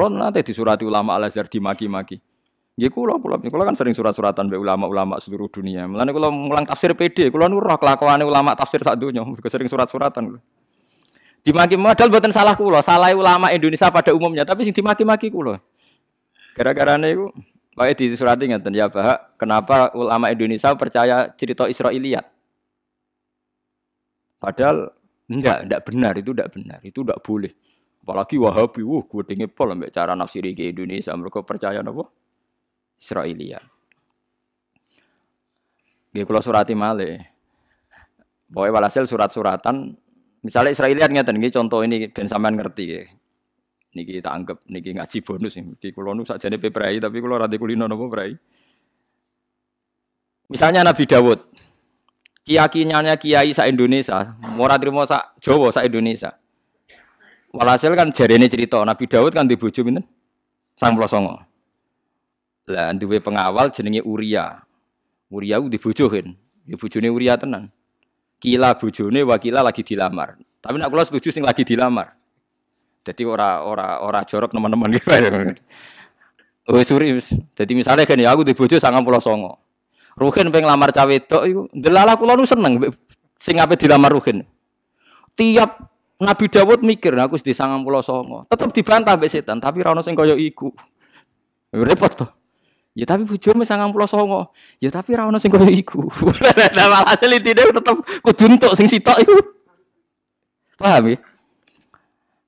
Kulo nanti disurati ulama Al Azhar dimaki-maki. Nggih kula kula kula kan sering surat-suratan be ulama-ulama seluruh dunia. Melainkan kula mulang tafsir PD, kula nurah roh ulama tafsir dunia. juga sering surat-suratan Dimaki modal buatan salah kula, salah ulama Indonesia pada umumnya, tapi sing dimaki-maki kula. Gara-gara niku pak edi surat ingatan ya bahwa kenapa ulama Indonesia percaya cerita Israeliat? Padahal enggak, enggak benar itu enggak benar, itu enggak boleh. Apalagi Wahabi, wah wuh gudinge pol ambek cara nafsir di Indonesia mereka percaya nopo Israelia. Gue kalau surati male, boleh walhasil surat-suratan misalnya Israelia nggak tenge contoh ini dan sampean ngerti ya. Niki kita anggap niki ngaji bonus niki kula nusa jadi peprai tapi kalau radik kulino nopo peprai. Misalnya Nabi Dawud, kiai kiai sa Indonesia, ora trimo sa Jawa sa Indonesia. Walhasil kan ini cerita Nabi Daud kan di bojo pinten? Sang Plosongo. Lah duwe pengawal jenenge Uria. Uria ku dibojohin. Ya bojone Uria tenan. Kila bojone wakila lagi dilamar. Tapi nak kula setuju sing lagi dilamar. Jadi ora ora ora jorok teman-teman gitu. Wes suri wis. Dadi misale kan ya aku di bojo 99. Ruhin pengen lamar cawe wedok iku delalah nu seneng sing ape dilamar Ruhin. Tiap Nabi Dawud mikir, nah, aku di sangang pulau songo. Tetap dibantah oleh setan, tapi rano sing koyo iku. Repot tuh. Ya tapi di sangang pulau songo. Ya tapi rano sing koyo iku. Nah malah asli tidak tetap kuduntuk sing sitok itu. Paham ya?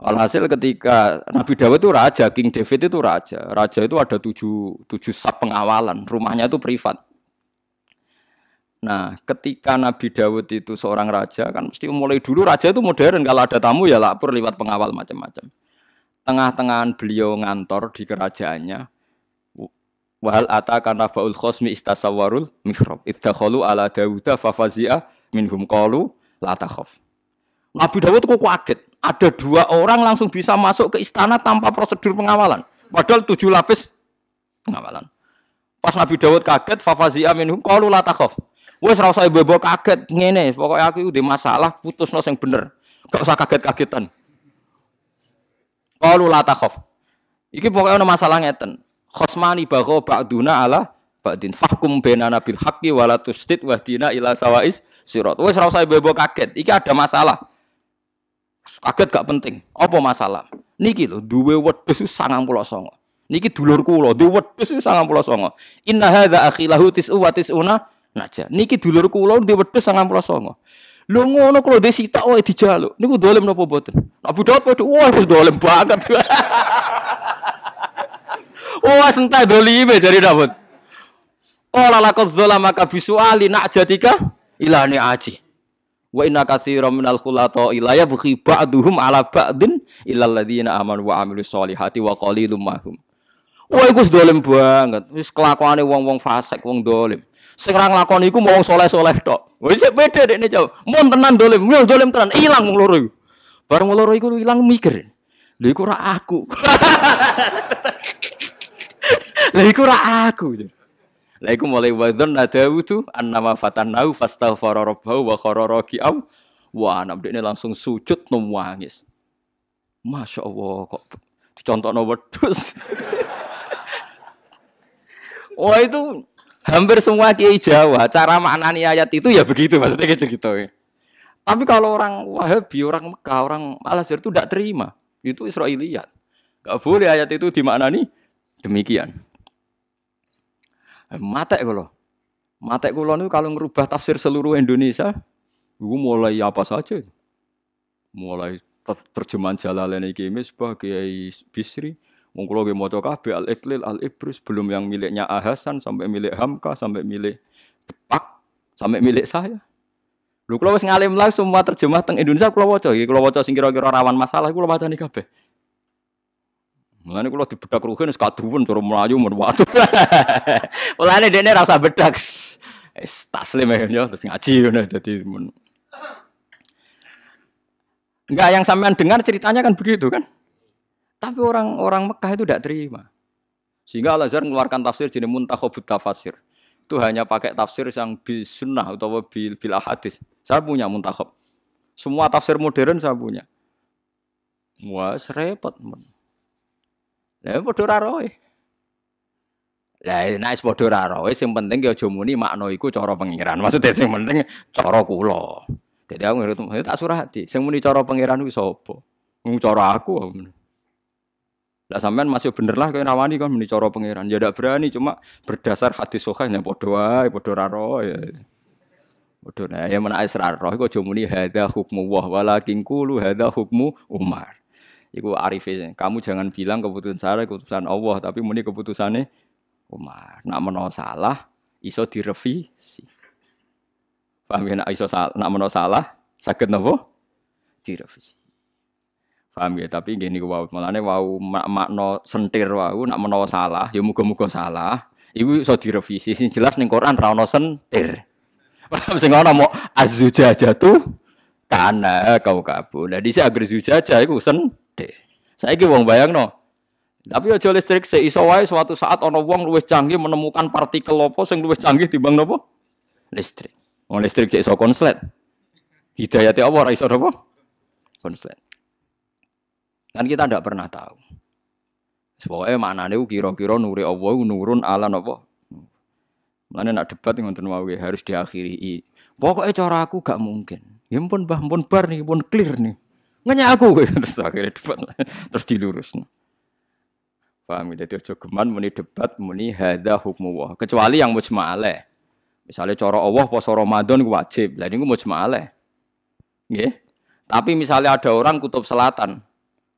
Alhasil ketika Nabi Dawud itu raja, King David itu raja. Raja itu ada tujuh, tujuh sub pengawalan. Rumahnya itu privat. Nah, ketika Nabi Dawud itu seorang raja, kan mesti mulai dulu raja itu modern. Kalau ada tamu ya lapor lewat pengawal macam-macam. Tengah-tengahan beliau ngantor di kerajaannya. Wahal ata karena baul khosmi istasawarul mikrob. Idakhalu ala Dawuda fafazia minhum qalu latakhof. Nabi Dawud kok kaget. Ada dua orang langsung bisa masuk ke istana tanpa prosedur pengawalan. Padahal tujuh lapis pengawalan. Pas Nabi Dawud kaget, fafazia minhum qalu latakhof. Wes ora usah bebo kaget ngene, pokoknya aku udah masalah putus nos yang bener. Gak usah kaget-kagetan. Kalau lata kof, Iki pokoknya ana masalah ngeten. Khosmani pak duna ala ba'din fahkum bainana bil hakki walatustid wahdina ila sawais sirot. Wes ora usah bebo kaget. Iki ada masalah. Kaget gak penting. Apa masalah? Niki lo, lho sangat pulau songo. Niki dulur kula, duwe pulau songo. Inna hadza akhi lahu tis'u uwatis una Naja. Niki dulur kula di wedhus 99. Lho ngono kalau desi sitak wae dijaluk. Niku dolim napa mboten? Nek budal padha wah wis banget. Wah sentai dolime jadi dapat. Qala laqad zalama ka bisuali najatika ilani aji. Wa inna katsiran minal khulata ila yabghi ba'duhum ala ba'din illa alladziina aman wa amilus solihati wa qalilum mahum. Wah iku dolim banget. Wis kelakuane wong-wong fasik, wong dolim sekarang lakon itu mau soleh-soleh tok. Wis beda nih jauh. mau tenan dolim, mau dolim tenan hilang loro baru Bareng itu iku ilang mikir. lih kura aku. lih kura aku. lih iku mulai wadon ada nama annama fatanau fastal fararobau, wa khara am Wah, anak ini langsung sujud nungwangis Masya Allah kok dicontohno nobatus, Wah itu hampir semua kiai Jawa cara maknani ayat itu ya begitu maksudnya kayak gitu, gitu. Tapi kalau orang Wahabi, orang Mekah, orang Malaysia itu tidak terima. Itu Israeliat. Gak boleh ayat itu dimaknani demikian. Eh, matek kalau Matek kalau itu kalau ngerubah tafsir seluruh Indonesia, gue mulai apa saja. Mulai terjemahan Jalalain iki misbah Kiai Bisri, Wong kula B maca kabeh Al Iqlil Al Ibris belum yang miliknya Ahasan sampai milik Hamka sampai milik Pak sampai milik saya. Lu kula wis ngalim lah semua terjemah teng Indonesia kula waca iki kula waca sing kira-kira rawan masalah kula wacani kabeh. Mulane kula dibedak ruhin wis kaduwen cara mlayu men watu. Mulane dene rasa usah bedak. Wis taslim ya terus ngaji ngono nah, dadi Enggak yang sampean dengar ceritanya kan begitu kan? Tapi orang-orang Mekah itu tidak terima. Sehingga Al-Azhar mengeluarkan tafsir jenis muntahobut tafsir. Itu hanya pakai tafsir yang bil sunnah atau bil, bil hadis. Saya punya muntahob, Semua tafsir modern saya punya. Wah, repot. Lah ya padha ora roe. Lah ya nek padha penting ya aja muni makna iku cara pengiran. Maksudnya sing penting cara kula. Jadi aku ngerti tak surati. Sing muni cara pengiran kuwi sapa? Mung cara aku. Lah sampean masih bener lah kowe rawani kan meni cara pangeran. Ya ndak berani cuma berdasar hadis sahih yang padha wae, padha ra ro ya. Padha nah, ya menak ra ro iku aja muni hadza hukmu wah walakin qulu hadza hukmu Umar. Iku arife. Kamu jangan bilang keputusan saya keputusan Allah, tapi muni keputusannya Umar. Nak menawa salah iso direvisi. Paham ya nak iso salah, nak menawa salah saged napa? Direvisi. Paham ya, tapi gini wau malane wau makna sentir wau nak menawa salah ya muga-muga salah. Iku so direvisi sing jelas nih Quran ra ono sentir. Paham sing mau mau aja tuh kana kau kabu. Lah dhisik agar zujajah Saya sentir. buang wong no. tapi aja listrik sik iso wae suatu saat ana wong luwih canggih menemukan partikel lopo sing luwih canggih timbang nopo Listrik. Wong listrik sik iso konslet. Hidayate apa ora iso napa? Konslet. Kan kita tidak pernah tahu. mana nih kira kiro nuri Allah nurun ala nopo. Mana nak debat ngonten wawi ya, harus diakhiri. Pokoknya cara aku gak mungkin. Ya pun bah pun bar nih pun clear nih. Nanya aku terus akhirnya debat terus dilurus. Paham ya? jadi aja geman muni debat muni hada hukum allah. Kecuali yang ale. Misalnya cara Allah pas Ramadan wajib. Lah niku ale. Nggih. Tapi misalnya ada orang kutub selatan,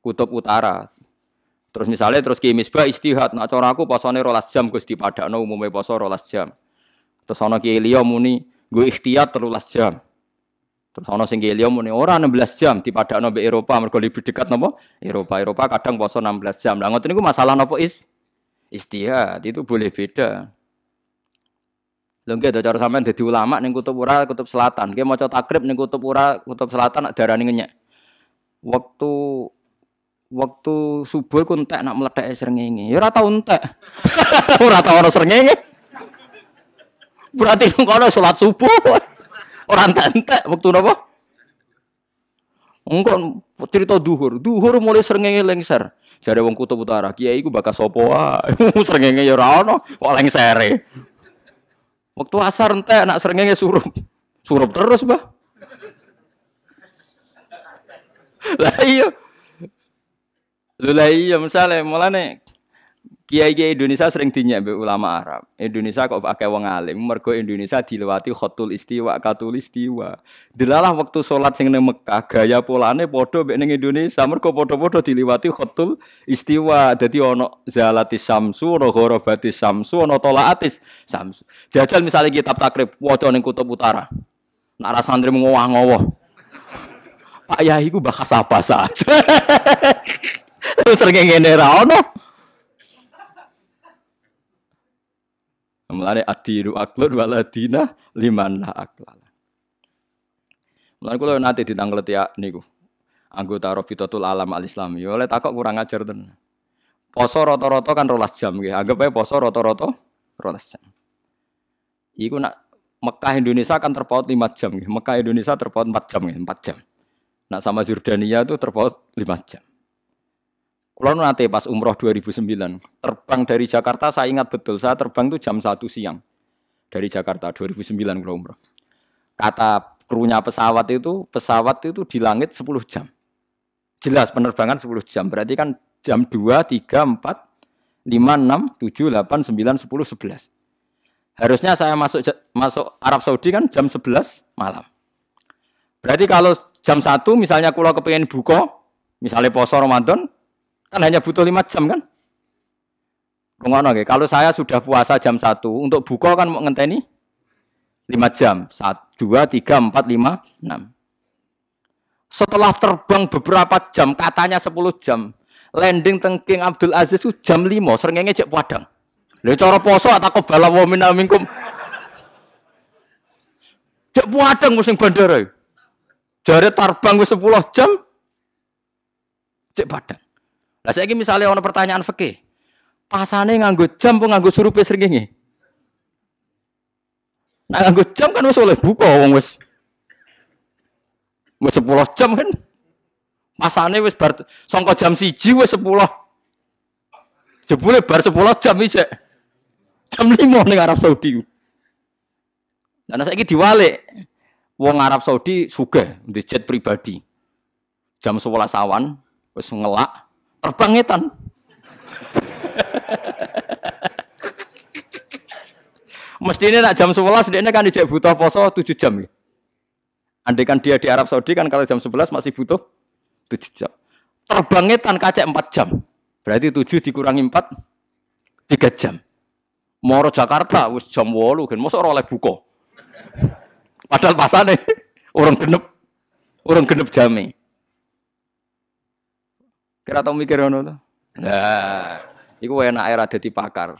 kutub utara. Terus misalnya terus Ki Misbah istihad, nak cara aku posone rolas jam Gusti padakno umume poso rolas jam. Terus ana Ki Elia muni gue ikhtiar terulas jam. Terus ana sing Ki Elia muni ora 16 jam dipadakno mbek Eropa mergo lebih dekat nopo Eropa Eropa kadang poso 16 jam. Lah ngoten niku masalah nopo is? Istihad itu boleh beda. Lha nggih cara sampean dadi ulama ning kutub ora kutub selatan. Nggih maca takrib ning kutub ora kutub selatan ada darani ngenyek. Waktu Waktu subuh ku entek nak meledak srengenge. Ya ora tau entek. ora tau ana srengenge. Berarti nang ada sholat subuh. Ora entek-entek waktu napa? Engko cerita duhur. Duhur mulai srengenge lengser. Jare wong kutub utara, kiai iku bakal sapa wae. srengenge ya ora ana, kok lengsere. Waktu asar entek nak srengenge surup. Surup terus, Bah. Lah iya. Lho lah iya misale mulane kiai-kiai Indonesia sering be ulama Arab. Indonesia kok pakai wong alim mergo Indonesia dilewati khotul istiwa, katul istiwa. Delalah waktu sholat sing ning Mekah gaya polane padha mek ning Indonesia mergo padha-padha dilewati khotul istiwa. Dadi ono zalati samsu, ana ghorabati samsu, ana tolaatis samsu. Jajal misalnya kitab takrib waca ning kutub utara. Nak ra santri ngowah-ngowah. Pak Yahiku bahas apa saja. Terus sering ngene ono. Mulane adiru aklun waladina liman la aklala. Mulane kula nate ditangleti niku. Anggota Rabitatul Alam Al Islam. Yo Oleh takok kurang ajar ten. Poso rata-rata kan 12 jam nggih. Anggep ae poso rata-rata 12 jam. Iku nak Mekah Indonesia kan terpaut 5 jam nggih. Mekah Indonesia terpaut 4 jam nggih, 4 jam. Nak sama Jordania itu terpaut 5 jam. Kalau nanti pas umroh 2009, terbang dari Jakarta saya ingat betul, saya terbang itu jam 1 siang. Dari Jakarta 2009 kalau umroh. Kata krunya pesawat itu, pesawat itu di langit 10 jam. Jelas penerbangan 10 jam. Berarti kan jam 2, 3, 4, 5, 6, 7, 8, 9, 10, 11. Harusnya saya masuk masuk Arab Saudi kan jam 11 malam. Berarti kalau jam 1 misalnya kalau kepengen buka, misalnya poso Ramadan, Kan hanya butuh lima jam kan? Rungono kalau saya sudah puasa jam 1, untuk buka kan mau ngenteni 5 jam. 1 2 3 4 5 6. Setelah terbang beberapa jam, katanya 10 jam, landing tengking Abdul Aziz itu jam 5, srengenge cek padang. Lha cara poso atau kebala wa minna Cek padang musim bandara. Jare terbang wis 10 jam. Cek padang. Lah saiki misalnya ono pertanyaan fikih. Pasane nganggo jam apa nganggo surupe srengenge? Nah nganggo jam kan wis oleh buka wong wis. Wis 10 jam kan. Pasane wis bar sangka jam 1 wis 10. Jebule ya bar 10 jam isek. Jam 5 ning Arab Saudi. Nah saiki diwalik. Wong Arab Saudi sugih di jet pribadi. Jam 11 awan wis ngelak terbang etan. ini nak jam sebelas, dia kan dijak butuh poso tujuh jam. Ya. Andai kan dia di Arab Saudi kan kalau jam sebelas masih butuh tujuh jam. Terbangnya tan empat jam. Berarti tujuh dikurangi empat tiga jam. Moro Jakarta wis jam 8 kan mosok oleh buka. Padahal pasane orang genep orang genep jamin. Kira tau mikir ngono to? Nah, iku enak era dadi pakar.